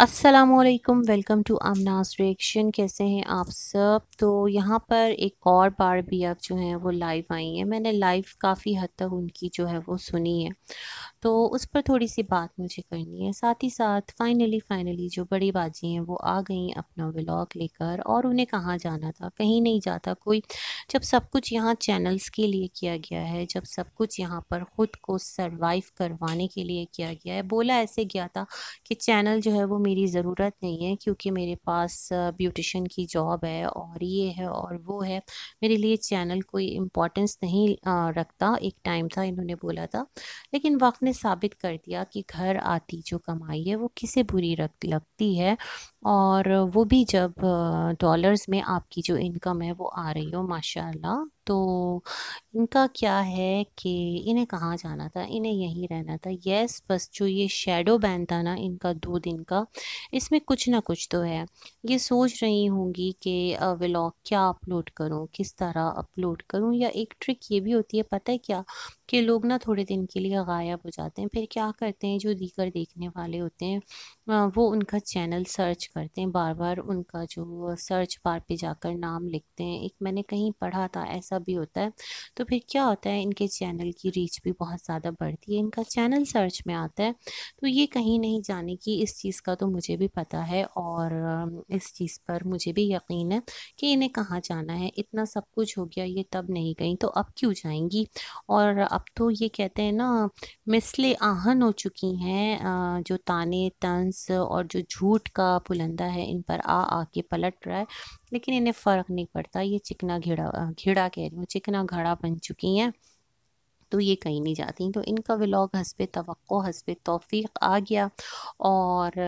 असलकम welcome to अमनास reaction कैसे हैं आप सब तो यहाँ पर एक और बार भी आप जो हैं वो लाइव आई हैं मैंने लाइव काफ़ी हद तक उनकी जो है वो सुनी है तो उस पर थोड़ी सी बात मुझे करनी है साथ ही साथ फाइनली फाइनली जो बड़ी बाजी हैं वो आ गई अपना व्लॉग लेकर और उन्हें कहाँ जाना था कहीं नहीं जाता कोई जब सब कुछ यहाँ चैनल्स के लिए किया गया है जब सब कुछ यहाँ पर ख़ुद को सर्वाइव करवाने के लिए किया गया है बोला ऐसे गया था कि चैनल जो है वो मेरी ज़रूरत नहीं है क्योंकि मेरे पास ब्यूटिशन की जॉब है और ये है और वो है मेरे लिए चैनल कोई इम्पोर्टेंस नहीं रखता एक टाइम था इन्होंने बोला था लेकिन वक्त ने साबित कर दिया कि घर आती जो कमाई है वो किसे बुरी रख लगती है और वो भी जब डॉलर्स में आपकी जो इनकम है वो आ रही हो माशाल्लाह तो इनका क्या है कि इन्हें कहाँ जाना था इन्हें यहीं रहना था यस बस जो ये शेडो बैन था ना इनका दो दिन का इसमें कुछ ना कुछ तो है ये सोच रही होंगी कि व्लॉग क्या अपलोड करूँ किस तरह अपलोड करूँ या एक ट्रिक ये भी होती है पता है क्या कि लोग ना थोड़े दिन के लिए गायब हो जाते हैं फिर क्या करते हैं जो दीगर देखने वाले होते हैं वो उनका चैनल सर्च करते हैं बार बार उनका जो सर्च बार पे जाकर नाम लिखते हैं एक मैंने कहीं पढ़ा था ऐसा भी होता है तो फिर क्या होता है इनके चैनल की रीच भी बहुत ज़्यादा बढ़ती है इनका चैनल सर्च में आता है तो ये कहीं नहीं जाने की इस चीज़ का तो मुझे भी पता है और इस चीज़ पर मुझे भी यकीन है कि इन्हें कहाँ जाना है इतना सब कुछ हो गया ये तब नहीं गई तो अब क्यों जाएंगी और अब तो ये कहते हैं ना मिसले आहन हो चुकी हैं जो ताने तंस और जो झूठ का पुलन परिंदा है इन पर आ आके पलट रहा है लेकिन इन्हें फ़र्क नहीं पड़ता ये चिकना घिड़ा घिड़ा कह रही हूँ चिकना घड़ा बन चुकी हैं तो ये कहीं नहीं जाती तो इनका व्लॉग हसब तो हसब तोफ़ी आ गया और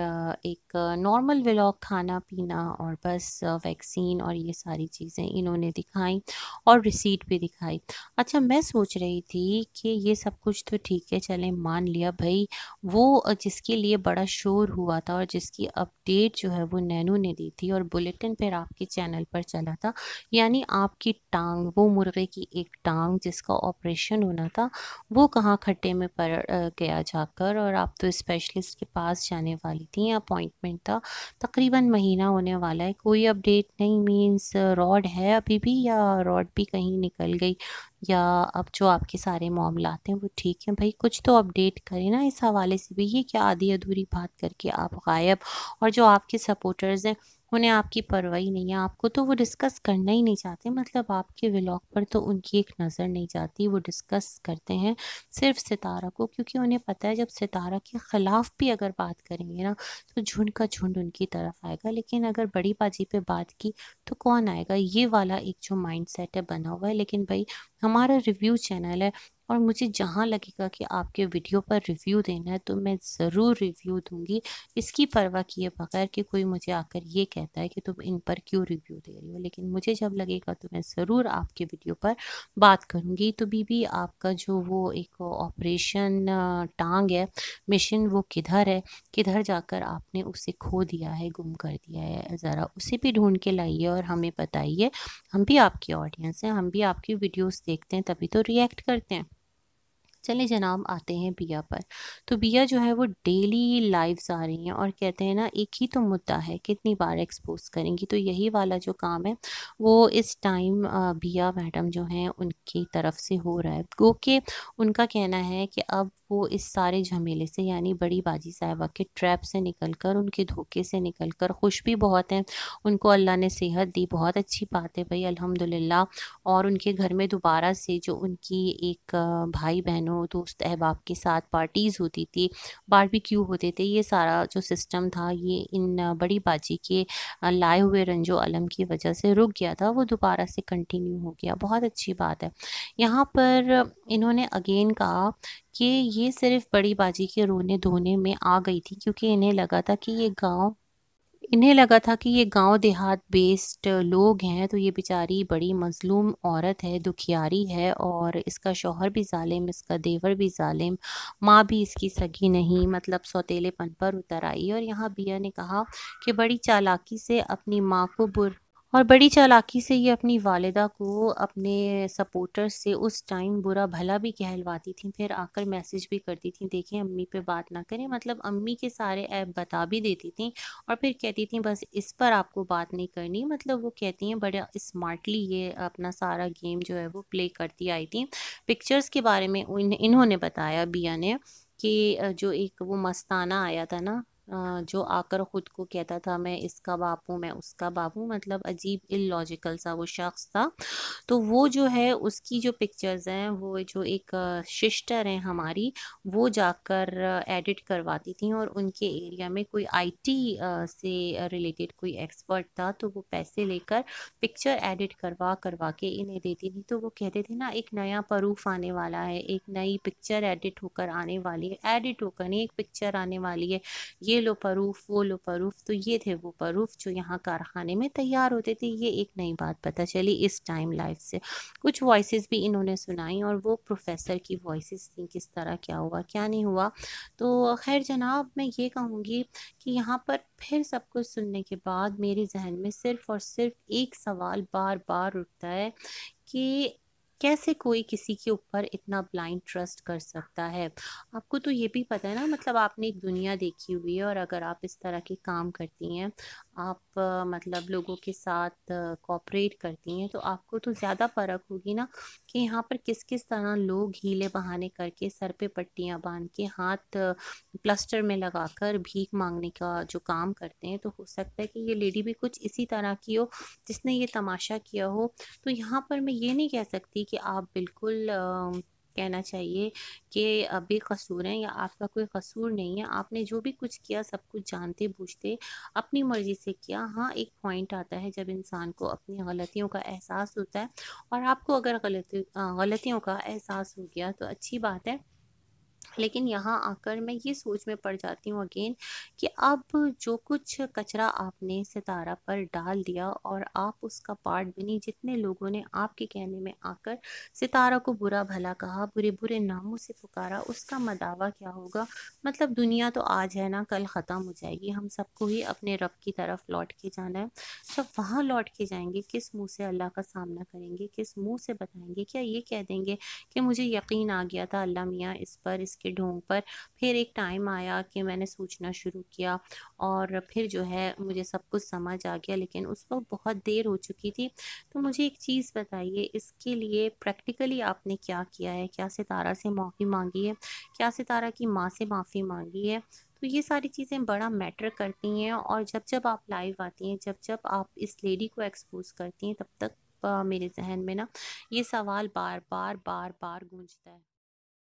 एक नॉर्मल व्लॉग खाना पीना और बस वैक्सीन और ये सारी चीज़ें इन्होंने दिखाई और रिसीट भी दिखाई अच्छा मैं सोच रही थी कि ये सब कुछ तो ठीक है चलें मान लिया भाई वो जिसके लिए बड़ा शोर हुआ था और जिसकी अपडेट जो है वो नैनू ने दी थी और बुलेटिन पर आपके चैनल पर चला था यानी आपकी टांग वो मुर्गे की एक टांग जिसका ऑपरेशन होना था वो कहाँ खट्टे में पड़ गया जाकर और आप तो स्पेशलिस्ट के पास जाने वाली थी अपॉइंटमेंट था तकरीबन महीना होने वाला है कोई अपडेट नहीं मीन्स रॉड है अभी भी या रॉड भी कहीं निकल गई या अब जो आपके सारे मामला हैं वो ठीक हैं भाई कुछ तो अपडेट करें ना इस हवाले से भी ये क्या आधी अधूरी बात करके आप गायब और जो आपके सपोर्टर्स हैं उन्हें आपकी परवाह ही नहीं है आपको तो वो डिस्कस करना ही नहीं चाहते मतलब आपके व्लॉग पर तो उनकी एक नज़र नहीं जाती वो डिस्कस करते हैं सिर्फ सितारा को क्योंकि उन्हें पता है जब सितारा के ख़िलाफ़ भी अगर बात करेंगे ना तो झुंड का झुंड उनकी तरफ आएगा लेकिन अगर बड़ी बाजी पे बात की तो कौन आएगा ये वाला एक जो माइंड सेट है बना हुआ है लेकिन भाई हमारा रिव्यू चैनल है और मुझे जहाँ लगेगा कि आपके वीडियो पर रिव्यू देना है तो मैं ज़रूर रिव्यू दूंगी इसकी परवाह किए बगैर कि कोई मुझे आकर ये कहता है कि तुम इन पर क्यों रिव्यू दे रही हो लेकिन मुझे जब लगेगा तो मैं ज़रूर आपके वीडियो पर बात करूँगी तो बीबी आपका जो वो एक ऑपरेशन टांग है मिशन वो किधर है किधर जाकर आपने उसे खो दिया है गुम कर दिया है ज़रा उसे भी ढूंढ के लाइए और हमें बताइए हम भी आपकी ऑडियंस हैं हम भी आपकी वीडियोज़ देखते हैं तभी तो रिएक्ट करते हैं चले जनाब आते हैं बिया पर तो बिया जो है वो डेली लाइव आ रही हैं और कहते हैं ना एक ही तो मुद्दा है कितनी बार एक्सपोज करेंगी तो यही वाला जो काम है वो इस टाइम बिया मैडम जो हैं उनकी तरफ से हो रहा है क्योंकि उनका कहना है कि अब वो इस सारे झमेले से यानी बड़ी बाजी साहिबा के ट्रैप से निकल कर उनके धोखे से निकल कर खुश भी बहुत हैं उनको अल्लाह ने सेहत दी बहुत अच्छी बात है भाई अल्हम्दुलिल्लाह और उनके घर में दोबारा से जो उनकी एक भाई बहन बहनों दोस्त अहबाब के साथ पार्टीज़ होती थी बारबेक्यू होते थे ये सारा जो सिस्टम था ये इन बड़ी बाजी के लाए हुए रंजो अलम की वजह से रुक गया था वो दोबारा से कंटिन्यू हो गया बहुत अच्छी बात है यहाँ पर इन्होंने अगेन कहा कि ये सिर्फ बड़ी बाजी के रोने धोने में आ गई थी क्योंकि इन्हें लगा था कि ये गांव इन्हें लगा था कि ये गांव देहात बेस्ड लोग हैं तो ये बेचारी बड़ी मजलूम औरत है दुखियारी है और इसका शोहर भी ालिम इसका देवर भी ालिम माँ भी इसकी सगी नहीं मतलब पन पर उतर आई और यहाँ बिया ने कहा कि बड़ी चालाकी से अपनी माँ को बुर और बड़ी चालाकी से ये अपनी वालदा को अपने सपोर्टर्स से उस टाइम बुरा भला भी कहलवाती थी फिर आकर मैसेज भी करती थी देखें अम्मी पे बात ना करें मतलब अम्मी के सारे ऐप बता भी देती थी और फिर कहती थी बस इस पर आपको बात नहीं करनी मतलब वो कहती हैं बड़े स्मार्टली ये अपना सारा गेम जो है वो प्ले करती आई थी पिक्चर्स के बारे में इन्होंने बताया बिया ने कि जो एक वो मस्ताना आया था ना जो आकर ख़ुद को कहता था मैं इसका बाप हूँ मैं उसका बाप हूँ मतलब अजीब इलॉजिकल सा वो शख्स था तो वो जो है उसकी जो पिक्चर्स हैं वो जो एक शिस्टर हैं हमारी वो जाकर एडिट करवाती थी और उनके एरिया में कोई आईटी से रिलेटेड कोई एक्सपर्ट था तो वो पैसे लेकर पिक्चर एडिट करवा करवा के इन्हें देती थी तो वो कहते थे ना एक नया परूफ आने वाला है एक नई पिक्चर एडिट होकर आने वाली है एडिट होकर नहीं एक पिक्चर आने वाली है ये लो परूफ वो लो परूफ तो ये थे वो परूफ जो यहाँ कारखाने में तैयार होते थे ये एक नई बात पता चली इस टाइम लाइफ से कुछ वॉइस भी इन्होंने सुनाई और वो प्रोफेसर की वॉइस थी किस तरह क्या हुआ क्या नहीं हुआ तो खैर जनाब मैं ये कहूँगी कि यहाँ पर फिर सब कुछ सुनने के बाद मेरे जहन में सिर्फ और सिर्फ एक सवाल बार बार उठता है कि कैसे कोई किसी के ऊपर इतना ब्लाइंड ट्रस्ट कर सकता है आपको तो ये भी पता है ना मतलब आपने एक दुनिया देखी हुई है और अगर आप इस तरह के काम करती हैं आप मतलब लोगों के साथ कॉपरेट करती हैं तो आपको तो ज़्यादा फ़र्क़ होगी ना कि यहाँ पर किस किस तरह लोग हीले बहाने करके सर पे पट्टियाँ बांध के हाथ प्लास्टर में लगाकर भीख मांगने का जो काम करते हैं तो हो सकता है कि ये लेडी भी कुछ इसी तरह की हो जिसने ये तमाशा किया हो तो यहाँ पर मैं ये नहीं कह सकती कि आप बिल्कुल आ, कहना चाहिए कि अभी कसूर हैं या आपका कोई कसूर नहीं है आपने जो भी कुछ किया सब कुछ जानते बूझते अपनी मर्ज़ी से किया हाँ एक पॉइंट आता है जब इंसान को अपनी गलतियों का एहसास होता है और आपको अगर गलती गलतियों का एहसास हो गया तो अच्छी बात है लेकिन यहाँ आकर मैं ये सोच में पड़ जाती हूँ अगेन कि अब जो कुछ कचरा आपने सितारा पर डाल दिया और आप उसका पार्ट बनी जितने लोगों ने आपके कहने में आकर सितारा को बुरा भला कहा बुरे बुरे नामों से पुकारा उसका मदावा क्या होगा मतलब दुनिया तो आज है ना कल ख़त्म हो जाएगी हम सबको ही अपने रब की तरफ लौट के जाना है जब वहाँ लौट के जाएंगे किस मुँह से अल्लाह का सामना करेंगे किस मुँह से बताएंगे क्या ये कह देंगे कि मुझे यकीन आ गया था अल्लाह मियाँ इस पर इसके के ढोंग पर फिर एक टाइम आया कि मैंने सोचना शुरू किया और फिर जो है मुझे सब कुछ समझ आ गया लेकिन उस वक्त बहुत देर हो चुकी थी तो मुझे एक चीज़ बताइए इसके लिए प्रैक्टिकली आपने क्या किया है क्या सितारा से माफ़ी मांगी है क्या सितारा की माँ से माफ़ी मांगी है तो ये सारी चीज़ें बड़ा मैटर करती हैं और जब जब आप लाइव आती हैं जब जब आप इस लेडी को एक्सपोज करती हैं तब तक मेरे जहन में ना ये सवाल बार बार बार बार गूंजता है